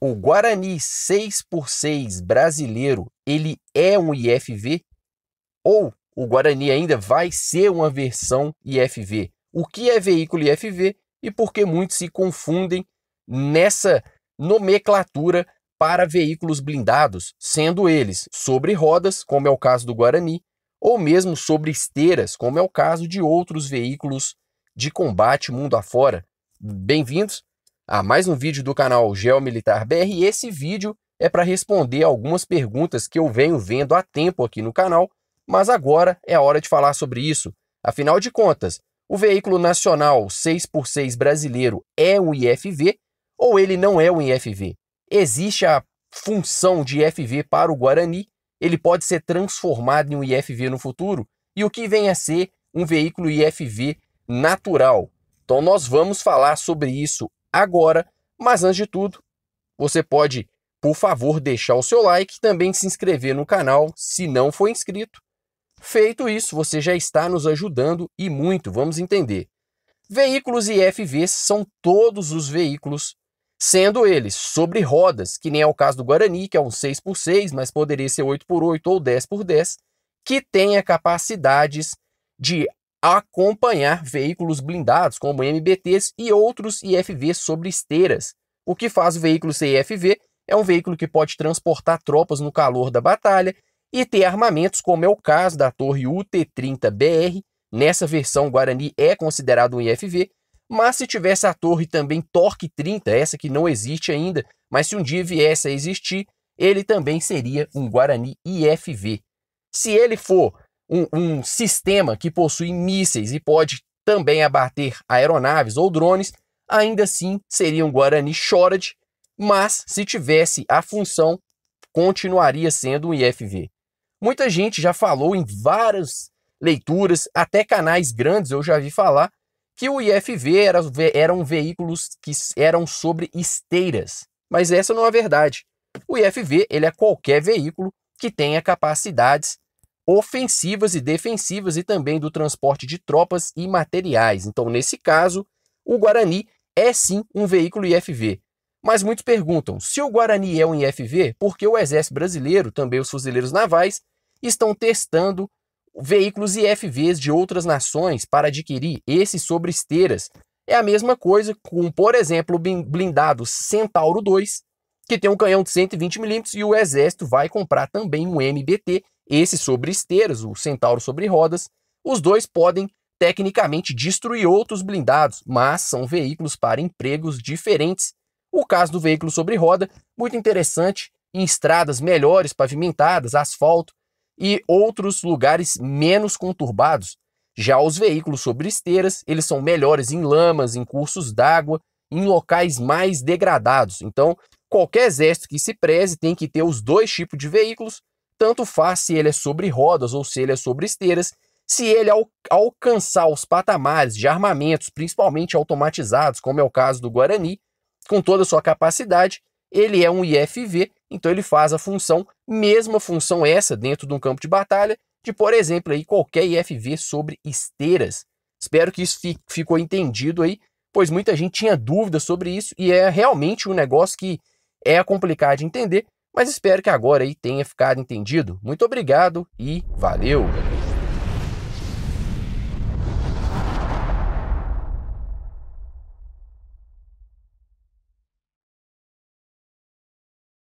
O Guarani 6x6 brasileiro, ele é um IFV? Ou o Guarani ainda vai ser uma versão IFV? O que é veículo IFV e por que muitos se confundem nessa nomenclatura para veículos blindados, sendo eles sobre rodas, como é o caso do Guarani, ou mesmo sobre esteiras, como é o caso de outros veículos de combate mundo afora. Bem-vindos a ah, mais um vídeo do canal Geomilitar BR e esse vídeo é para responder algumas perguntas que eu venho vendo há tempo aqui no canal, mas agora é a hora de falar sobre isso. Afinal de contas, o veículo nacional 6x6 brasileiro é um IFV ou ele não é um IFV? Existe a função de IFV para o Guarani? Ele pode ser transformado em um IFV no futuro? E o que vem a ser um veículo IFV natural? Então nós vamos falar sobre isso agora. Mas antes de tudo, você pode, por favor, deixar o seu like e também se inscrever no canal se não for inscrito. Feito isso, você já está nos ajudando e muito, vamos entender. Veículos e FVs são todos os veículos, sendo eles sobre rodas, que nem é o caso do Guarani, que é um 6x6, mas poderia ser 8x8 ou 10x10, que tenha capacidades de acompanhar veículos blindados, como MBTs e outros IFVs sobre esteiras. O que faz o veículo ser IFV é um veículo que pode transportar tropas no calor da batalha e ter armamentos, como é o caso da torre UT-30BR. Nessa versão, Guarani é considerado um IFV, mas se tivesse a torre também Torque 30, essa que não existe ainda, mas se um dia viesse a existir, ele também seria um Guarani IFV. Se ele for um, um sistema que possui mísseis e pode também abater aeronaves ou drones, ainda assim seria um Guarani Shorad, mas se tivesse a função, continuaria sendo um IFV. Muita gente já falou em várias leituras, até canais grandes eu já vi falar, que o IFV era, eram veículos que eram sobre esteiras. Mas essa não é a verdade. O IFV ele é qualquer veículo que tenha capacidades ofensivas e defensivas e também do transporte de tropas e materiais. Então, nesse caso, o Guarani é sim um veículo IFV. Mas muitos perguntam: se o Guarani é um IFV, por que o Exército Brasileiro, também os fuzileiros navais, estão testando veículos IFVs de outras nações para adquirir esses sobre esteiras? É a mesma coisa com, por exemplo, o blindado Centauro 2, que tem um canhão de 120mm e o Exército vai comprar também um MBT esse sobre esteiras, o Centauro sobre rodas, os dois podem tecnicamente destruir outros blindados, mas são veículos para empregos diferentes. O caso do veículo sobre roda, muito interessante, em estradas melhores pavimentadas, asfalto e outros lugares menos conturbados. Já os veículos sobre esteiras, eles são melhores em lamas, em cursos d'água, em locais mais degradados. Então, qualquer exército que se preze tem que ter os dois tipos de veículos tanto faz se ele é sobre rodas ou se ele é sobre esteiras, se ele al alcançar os patamares de armamentos, principalmente automatizados, como é o caso do Guarani, com toda a sua capacidade, ele é um IFV, então ele faz a função, mesma função essa dentro de um campo de batalha, de, por exemplo, aí, qualquer IFV sobre esteiras. Espero que isso ficou entendido aí, pois muita gente tinha dúvidas sobre isso e é realmente um negócio que é complicado de entender, mas espero que agora aí tenha ficado entendido. Muito obrigado e valeu!